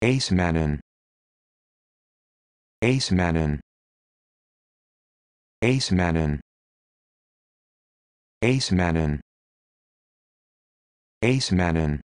Ace Manon Ace Manon Ace Manon Ace Manon Ace Manon